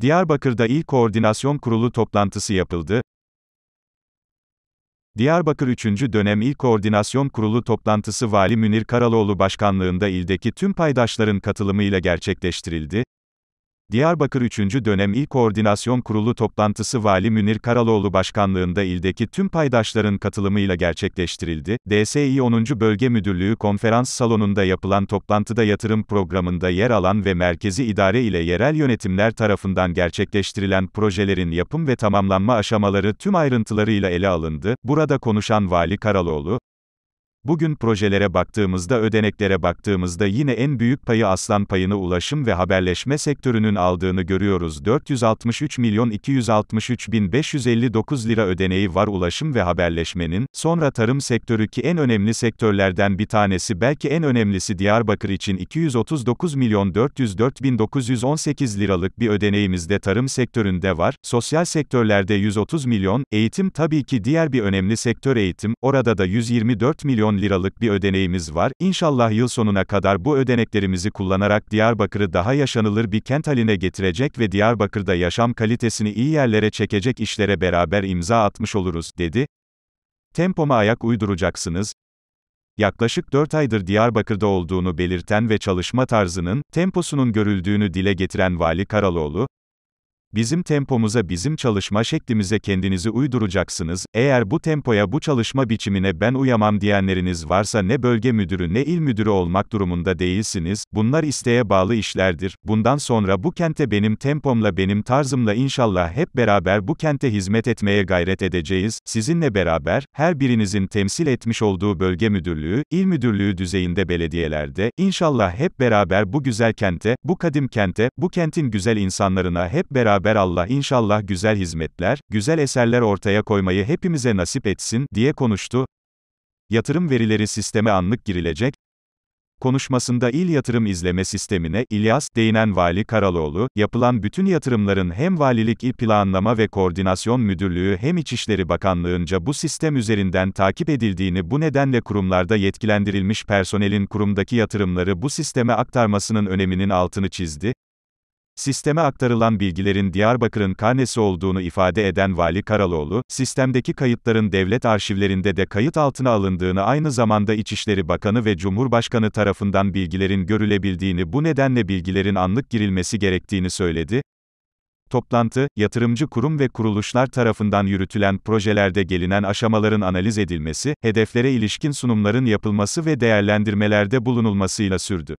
Diyarbakır'da ilk Koordinasyon Kurulu toplantısı yapıldı. Diyarbakır 3. Dönem ilk Koordinasyon Kurulu toplantısı Vali Münir Karaloğlu başkanlığında ildeki tüm paydaşların katılımıyla gerçekleştirildi. Diyarbakır 3. Dönem İl Koordinasyon Kurulu toplantısı Vali Münir Karaloğlu başkanlığında ildeki tüm paydaşların katılımıyla gerçekleştirildi. DSİ 10. Bölge Müdürlüğü konferans salonunda yapılan toplantıda yatırım programında yer alan ve merkezi idare ile yerel yönetimler tarafından gerçekleştirilen projelerin yapım ve tamamlanma aşamaları tüm ayrıntılarıyla ele alındı. Burada konuşan Vali Karaloğlu, Bugün projelere baktığımızda, ödeneklere baktığımızda yine en büyük payı aslan payını ulaşım ve haberleşme sektörünün aldığını görüyoruz. 463 milyon 263 bin 559 lira ödeneği var ulaşım ve haberleşmenin, sonra tarım sektörü ki en önemli sektörlerden bir tanesi belki en önemlisi Diyarbakır için 239 milyon 404 bin 918 liralık bir ödeneğimiz de tarım sektöründe var, sosyal sektörlerde 130 milyon, eğitim tabii ki diğer bir önemli sektör eğitim, orada da 124 milyon milyon liralık bir ödeneğimiz var. İnşallah yıl sonuna kadar bu ödeneklerimizi kullanarak Diyarbakır'ı daha yaşanılır bir kent haline getirecek ve Diyarbakır'da yaşam kalitesini iyi yerlere çekecek işlere beraber imza atmış oluruz, dedi. Tempoma ayak uyduracaksınız, yaklaşık 4 aydır Diyarbakır'da olduğunu belirten ve çalışma tarzının, temposunun görüldüğünü dile getiren Vali Karaloğlu, Bizim tempomuza bizim çalışma şeklimize kendinizi uyduracaksınız, eğer bu tempoya bu çalışma biçimine ben uyamam diyenleriniz varsa ne bölge müdürü ne il müdürü olmak durumunda değilsiniz, bunlar isteğe bağlı işlerdir, bundan sonra bu kente benim tempomla benim tarzımla inşallah hep beraber bu kente hizmet etmeye gayret edeceğiz, sizinle beraber, her birinizin temsil etmiş olduğu bölge müdürlüğü, il müdürlüğü düzeyinde belediyelerde, inşallah hep beraber bu güzel kente, bu kadim kente, bu kentin güzel insanlarına hep beraber beraber Allah inşallah güzel hizmetler, güzel eserler ortaya koymayı hepimize nasip etsin, diye konuştu. Yatırım verileri sisteme anlık girilecek, Konuşmasında il yatırım izleme sistemine, İlyas, değinen Vali Karaloğlu, yapılan bütün yatırımların hem Valilik İl Planlama ve Koordinasyon Müdürlüğü hem İçişleri Bakanlığı'nca bu sistem üzerinden takip edildiğini bu nedenle kurumlarda yetkilendirilmiş personelin kurumdaki yatırımları bu sisteme aktarmasının öneminin altını çizdi. Sisteme aktarılan bilgilerin Diyarbakır'ın karnesi olduğunu ifade eden Vali Karaloğlu, sistemdeki kayıtların devlet arşivlerinde de kayıt altına alındığını aynı zamanda İçişleri Bakanı ve Cumhurbaşkanı tarafından bilgilerin görülebildiğini bu nedenle bilgilerin anlık girilmesi gerektiğini söyledi. Toplantı, yatırımcı kurum ve kuruluşlar tarafından yürütülen projelerde gelinen aşamaların analiz edilmesi, hedeflere ilişkin sunumların yapılması ve değerlendirmelerde bulunulmasıyla sürdü.